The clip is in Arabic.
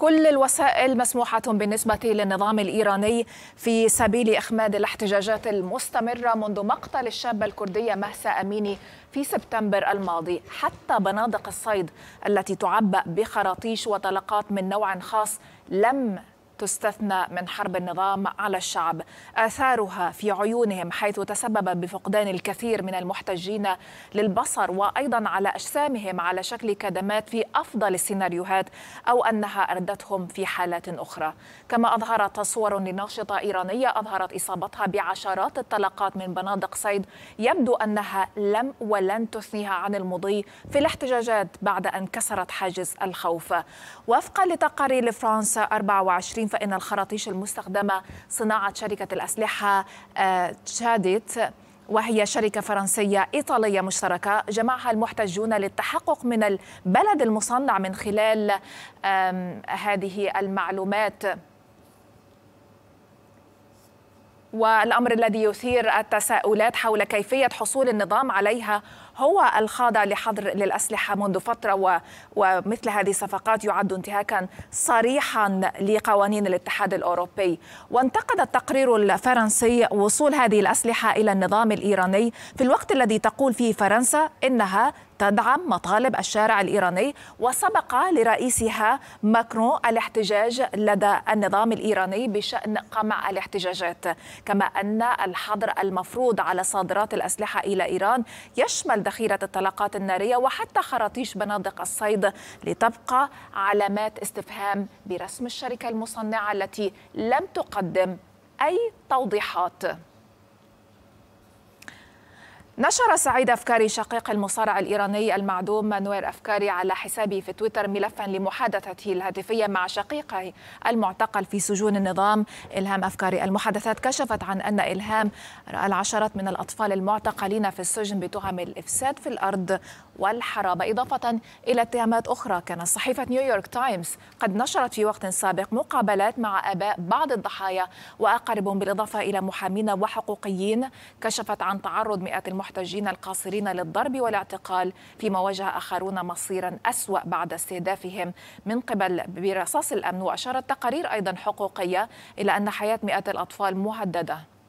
كل الوسائل مسموحة بالنسبة للنظام الإيراني في سبيل إخماد الاحتجاجات المستمرة منذ مقتل الشابة الكردية مهسا أميني في سبتمبر الماضي حتى بنادق الصيد التي تعبأ بخراطيش وطلقات من نوع خاص لم تستثنى من حرب النظام على الشعب آثارها في عيونهم حيث تسبب بفقدان الكثير من المحتجين للبصر وأيضا على أجسامهم على شكل كدمات في أفضل السيناريوهات أو أنها أردتهم في حالات أخرى كما أظهرت صور لناشطة إيرانية أظهرت إصابتها بعشرات الطلقات من بنادق صيد يبدو أنها لم ولن تثنيها عن المضي في الاحتجاجات بعد أن كسرت حاجز الخوف وفقا لتقارير فرنسا 24 فإن الخراطيش المستخدمة صناعة شركة الأسلحة آه، تشادت وهي شركة فرنسية إيطالية مشتركة جمعها المحتجون للتحقق من البلد المصنع من خلال هذه المعلومات والأمر الذي يثير التساؤلات حول كيفية حصول النظام عليها هو الخاضع لحظر للأسلحة منذ فترة ومثل هذه الصفقات يعد انتهاكا صريحا لقوانين الاتحاد الأوروبي وانتقد التقرير الفرنسي وصول هذه الأسلحة إلى النظام الإيراني في الوقت الذي تقول فيه فرنسا إنها تدعم مطالب الشارع الإيراني وسبق لرئيسها ماكرون الاحتجاج لدى النظام الإيراني بشأن قمع الاحتجاجات كما أن الحظر المفروض على صادرات الأسلحة إلى إيران يشمل ذخيرة الطلقات النارية وحتى خراطيش بنادق الصيد لتبقى علامات استفهام برسم الشركة المصنعة التي لم تقدم أي توضيحات نشر سعيد أفكاري شقيق المصارع الإيراني المعدوم مانوير أفكاري على حسابه في تويتر ملفا لمحادثته الهاتفية مع شقيقه المعتقل في سجون النظام إلهام أفكاري المحادثات كشفت عن أن إلهام رأى العشرات من الأطفال المعتقلين في السجن بتهم الإفساد في الأرض والحرابة إضافة إلى اتهامات أخرى كانت صحيفة نيويورك تايمز قد نشرت في وقت سابق مقابلات مع آباء بعض الضحايا وأقاربهم بالإضافة إلى محامين وحقوقيين كشفت عن تعرض مئات المحتجين القاصرين للضرب والاعتقال فيما واجه آخرون مصيرا أسوأ بعد استهدافهم من قبل برصاص الأمن وأشارت تقارير أيضا حقوقية إلى أن حياة مئات الأطفال مهددة